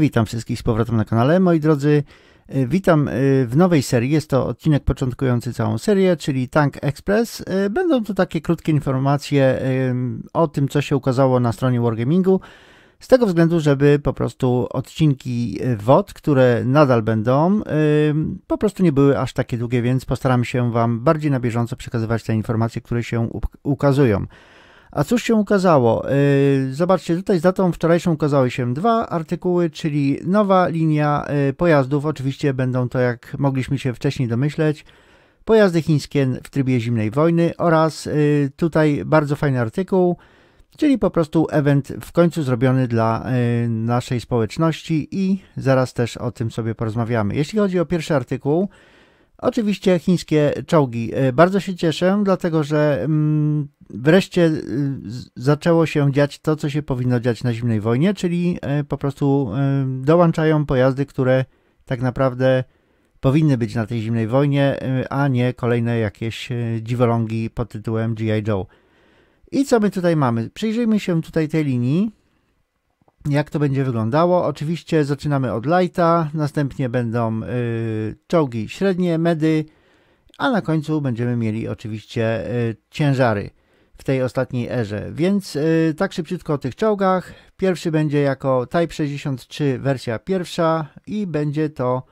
Witam wszystkich z powrotem na kanale. Moi drodzy, y, witam y, w nowej serii. Jest to odcinek początkujący całą serię, czyli Tank Express. Y, będą tu takie krótkie informacje o tym, co się ukazało na stronie Wargamingu. Z tego względu, żeby po prostu odcinki WOD, które nadal będą, po prostu nie były aż takie długie, więc postaram się Wam bardziej na bieżąco przekazywać te informacje, które się ukazują. A cóż się ukazało? Y, zobaczcie, tutaj z datą wczorajszą ukazały się dwa artykuły, czyli nowa linia y, pojazdów. Oczywiście będą to, jak mogliśmy się wcześniej domyśleć, pojazdy chińskie w trybie zimnej wojny oraz y, tutaj bardzo fajny artykuł, czyli po prostu event w końcu zrobiony dla naszej społeczności i zaraz też o tym sobie porozmawiamy. Jeśli chodzi o pierwszy artykuł, Oczywiście chińskie czołgi. E, bardzo się cieszę, dlatego że mm, wreszcie y, zaczęło się dziać to, co się powinno dziać na zimnej wojnie, czyli e, po prostu e, dołączają pojazdy, które tak naprawdę powinny być na tej zimnej wojnie, a nie kolejne jakieś dziwolągi pod tytułem G.I. Joe. I co my tutaj mamy? Przyjrzyjmy się tutaj tej linii jak to będzie wyglądało. Oczywiście zaczynamy od lighta, następnie będą y, czołgi średnie, medy, a na końcu będziemy mieli oczywiście y, ciężary w tej ostatniej erze. Więc y, tak szybciutko o tych czołgach. Pierwszy będzie jako Type 63 wersja pierwsza i będzie to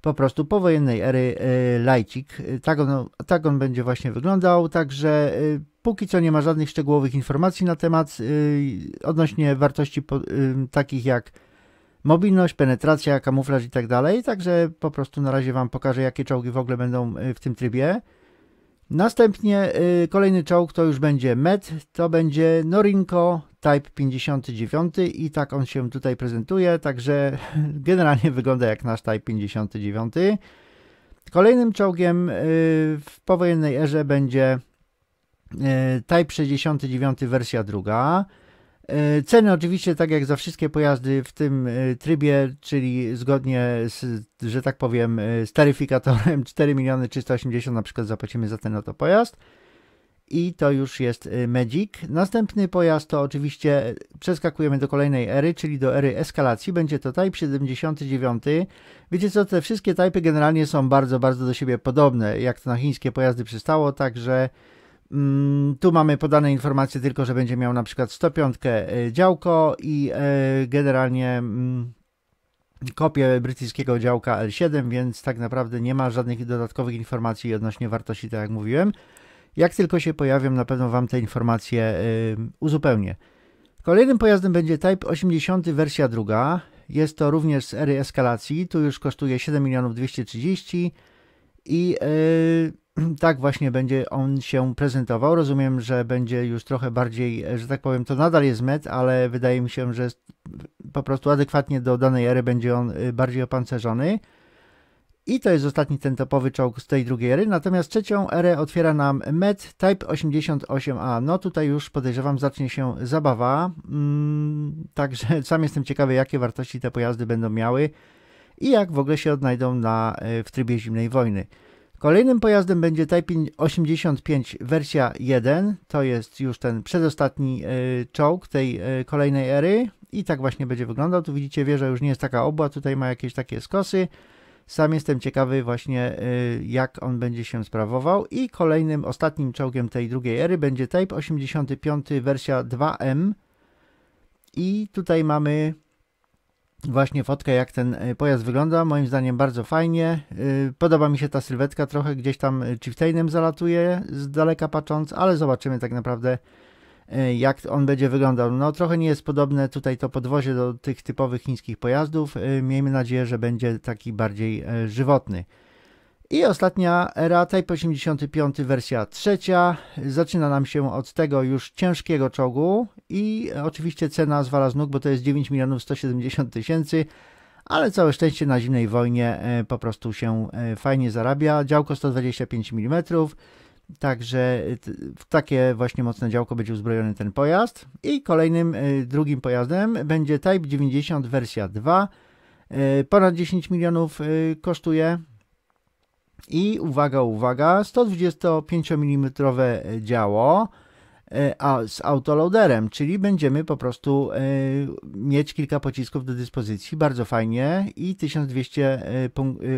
po prostu powojennej ery y, lajcik. Tak on, tak on będzie właśnie wyglądał, także y, Póki co nie ma żadnych szczegółowych informacji na temat y, odnośnie wartości po, y, takich jak mobilność, penetracja, kamuflaż i tak dalej. Także po prostu na razie Wam pokażę, jakie czołgi w ogóle będą y, w tym trybie. Następnie kolejny czołg to już będzie MET, to będzie Norinco Type 59 i tak on się tutaj prezentuje, także generalnie wygląda jak nasz Type 59. Kolejnym czołgiem w powojennej erze będzie E, Type 69 wersja druga. E, Ceny oczywiście, tak jak za wszystkie pojazdy w tym e, trybie, czyli zgodnie z, że tak powiem, z taryfikatorem 4 miliony 380 na przykład zapłacimy za ten oto pojazd. I to już jest Magic. Następny pojazd to oczywiście przeskakujemy do kolejnej ery, czyli do ery eskalacji. Będzie to Type 79. Wiecie co, te wszystkie typy generalnie są bardzo, bardzo do siebie podobne, jak to na chińskie pojazdy przystało, także Mm, tu mamy podane informacje tylko, że będzie miał na przykład 105 e, działko i e, generalnie mm, kopię brytyjskiego działka L7, więc tak naprawdę nie ma żadnych dodatkowych informacji odnośnie wartości, tak jak mówiłem. Jak tylko się pojawią, na pewno Wam te informacje e, uzupełnię. Kolejnym pojazdem będzie Type 80 wersja druga. Jest to również z ery eskalacji. Tu już kosztuje 7 milionów 230 i yy, tak właśnie będzie on się prezentował. Rozumiem, że będzie już trochę bardziej, że tak powiem, to nadal jest met, ale wydaje mi się, że po prostu adekwatnie do danej ery będzie on y, bardziej opancerzony. I to jest ostatni ten topowy czołg z tej drugiej ery. Natomiast trzecią erę otwiera nam Met Type 88A. No tutaj już podejrzewam zacznie się zabawa. Mm, także sam jestem ciekawy jakie wartości te pojazdy będą miały i jak w ogóle się odnajdą na, y, w trybie zimnej wojny. Kolejnym pojazdem będzie Type 85 wersja 1, to jest już ten przedostatni y, czołg tej y, kolejnej ery i tak właśnie będzie wyglądał. Tu widzicie wieża już nie jest taka obła, tutaj ma jakieś takie skosy. Sam jestem ciekawy właśnie y, jak on będzie się sprawował i kolejnym, ostatnim czołgiem tej drugiej ery będzie Type 85 wersja 2M i tutaj mamy właśnie fotkę, jak ten e, pojazd wygląda. Moim zdaniem bardzo fajnie. E, podoba mi się ta sylwetka, trochę gdzieś tam e, chieftainem zalatuje z daleka patrząc, ale zobaczymy tak naprawdę jak on będzie wyglądał. No trochę nie jest podobne tutaj to podwozie do tych typowych chińskich pojazdów. Miejmy nadzieję, że będzie taki bardziej żywotny. I ostatnia era, Type 85 wersja trzecia. Zaczyna nam się od tego już ciężkiego czołgu i oczywiście cena zwala z nóg, bo to jest 9 milionów 170 tysięcy, ale całe szczęście na zimnej wojnie e, po prostu się e, fajnie zarabia. Działko 125 mm, także w takie właśnie mocne działko będzie uzbrojony ten pojazd. I kolejnym, e, drugim pojazdem będzie Type 90 wersja 2. Ponad 10 milionów kosztuje i uwaga, uwaga, 125 mm e, działo e, a z autoloaderem, czyli będziemy po prostu e, mieć kilka pocisków do dyspozycji, bardzo fajnie i 1200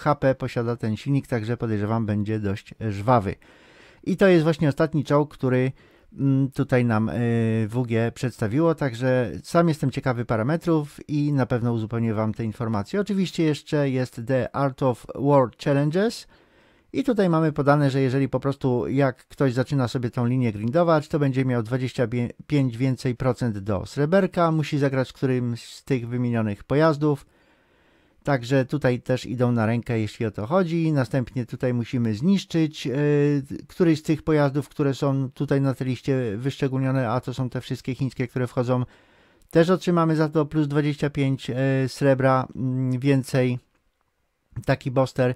HP posiada ten silnik, także podejrzewam będzie dość żwawy. I to jest właśnie ostatni czołg, który mm, tutaj nam WG przedstawiło, także sam jestem ciekawy parametrów i na pewno uzupełnię Wam te informacje. Oczywiście jeszcze jest The Art of War Challenges, i tutaj mamy podane, że jeżeli po prostu jak ktoś zaczyna sobie tą linię grindować, to będzie miał 25 więcej procent do sreberka, musi zagrać w którymś z tych wymienionych pojazdów. Także tutaj też idą na rękę, jeśli o to chodzi. Następnie tutaj musimy zniszczyć yy, któryś z tych pojazdów, które są tutaj na tej liście wyszczególnione, a to są te wszystkie chińskie, które wchodzą. Też otrzymamy za to plus 25 yy, e, srebra yy, więcej. Taki boster.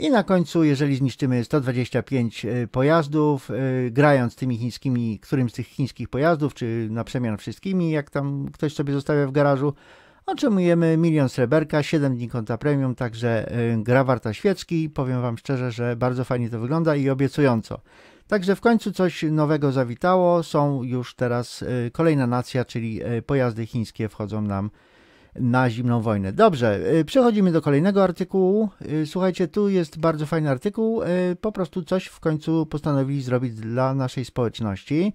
I na końcu, jeżeli zniszczymy 125 e, pojazdów, e, grając tymi chińskimi, którymś z tych chińskich pojazdów, czy na przemian wszystkimi, jak tam ktoś sobie zostawia w garażu, otrzymujemy milion sreberka, 7 dni konta premium, także e, gra warta świecki. Powiem Wam szczerze, że bardzo fajnie to wygląda i obiecująco. Także w końcu coś nowego zawitało, są już teraz kolejna nacja, czyli pojazdy chińskie wchodzą nam na zimną wojnę. Dobrze, y, przechodzimy do kolejnego artykułu. Y, słuchajcie, tu jest bardzo fajny artykuł. Y, po prostu coś w końcu postanowili zrobić dla naszej społeczności.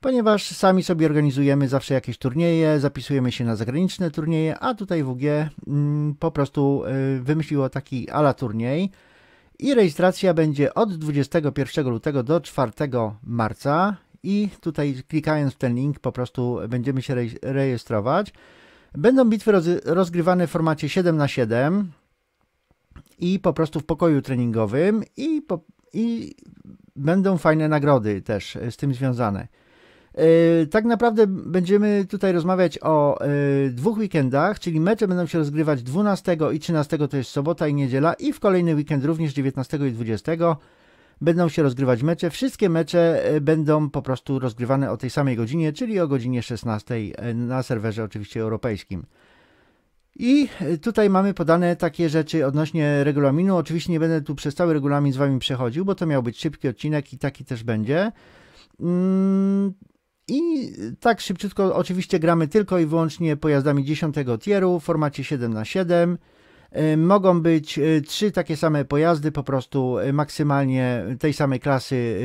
Ponieważ sami sobie organizujemy zawsze jakieś turnieje, zapisujemy się na zagraniczne turnieje, a tutaj WG mm, po prostu wymyśliło taki ala turniej. I rejestracja będzie od 21 lutego do 4 marca. I tutaj klikając w ten link po prostu będziemy się rejestrować. Będą bitwy rozgrywane w formacie 7 na 7 i po prostu w pokoju treningowym i, po, i będą fajne nagrody też e, z tym związane. E, tak naprawdę będziemy tutaj rozmawiać o e, dwóch weekendach, czyli mecze będą się rozgrywać 12 i 13, to jest sobota i niedziela, i w kolejny weekend również 19 i 20 będą się rozgrywać mecze. Wszystkie mecze e, będą po prostu rozgrywane o tej samej godzinie, czyli o godzinie 16 e, na serwerze oczywiście europejskim. I e, tutaj mamy podane takie rzeczy odnośnie regulaminu. Oczywiście nie będę tu przez cały regulamin z wami przechodził, bo to miał być szybki odcinek i taki też będzie. Mm, I tak szybciutko oczywiście gramy tylko i wyłącznie pojazdami 10 tieru w formacie 7 na 7 Y, mogą być y, trzy takie same pojazdy, po prostu y, maksymalnie tej samej klasy,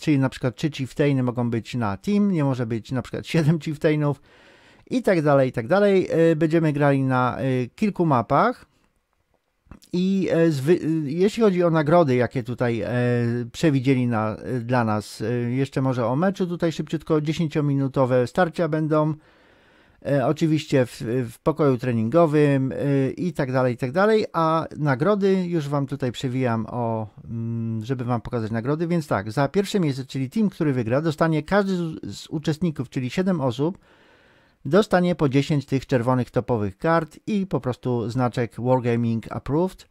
czyli na przykład trzy chieftainy mogą być na team, nie może być na przykład siedem chieftainów i tak dalej, i tak dalej. Będziemy grali na kilku mapach. I jeśli chodzi o nagrody, jakie tutaj e, przewidzieli na, dla nas, jeszcze może o meczu, tutaj szybciutko 10-minutowe starcia będą. E, oczywiście w, w, pokoju treningowym e, i tak dalej, i tak dalej, a nagrody już Wam tutaj przewijam o, mm, żeby Wam pokazać nagrody, więc tak, za pierwsze miejsce, czyli team, który wygra, dostanie każdy z, z uczestników, czyli 7 osób, dostanie po 10 tych czerwonych topowych kart i po prostu znaczek Wargaming Approved,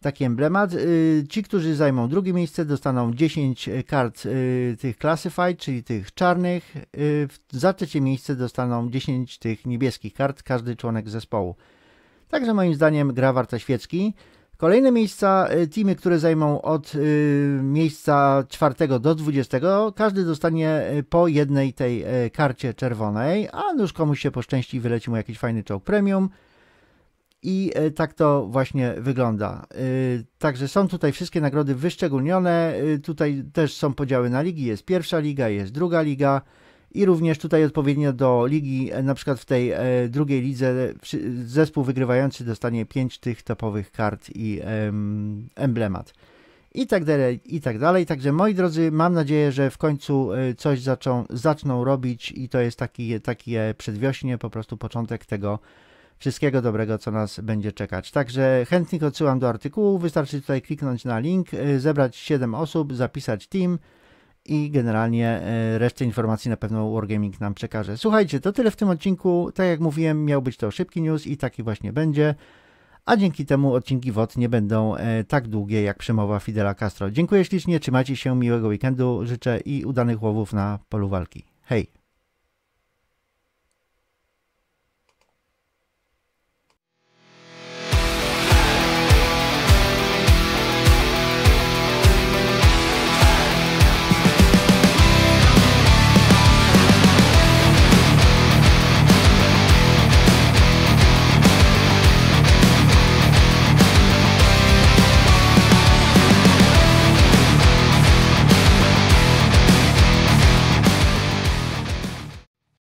taki emblemat. Y, ci, którzy zajmą drugie miejsce, dostaną 10 e, kart y, tych classified, czyli tych czarnych. Y, za trzecie miejsce dostaną 10 tych niebieskich kart, każdy członek zespołu. Także moim zdaniem gra warta świecki. Kolejne miejsca, teamy, które zajmą od miejsca 4 do 20, każdy dostanie po jednej tej e, karcie czerwonej, a już komuś się poszczęści i wyleci mu jakiś fajny czołg premium. I e, tak to właśnie wygląda. E, także są tutaj wszystkie nagrody wyszczególnione. E, tutaj też są podziały na ligi. Jest pierwsza liga, jest druga liga. I również tutaj odpowiednio do ligi, na przykład w tej drugiej lidze, zespół wygrywający dostanie 5 tych topowych kart i emblemat. I tak dalej, i tak dalej. Także moi drodzy, mam nadzieję, że w końcu coś zaczą, zaczną robić i to jest taki, przedwiośnie, po prostu początek tego wszystkiego dobrego, co nas będzie czekać. Także chętnie odsyłam do artykułu. Wystarczy tutaj kliknąć na link, y, zebrać 7 osób, zapisać team i generalnie y, resztę informacji na pewno Wargaming nam przekaże. Słuchajcie, to tyle w tym odcinku. Tak jak mówiłem, miał być to szybki news i taki właśnie będzie. A dzięki temu odcinki WOT nie będą y, tak długie jak przemowa Fidela Castro. Dziękuję ślicznie, trzymajcie się, miłego weekendu, życzę i udanych łowów na polu walki. Hej!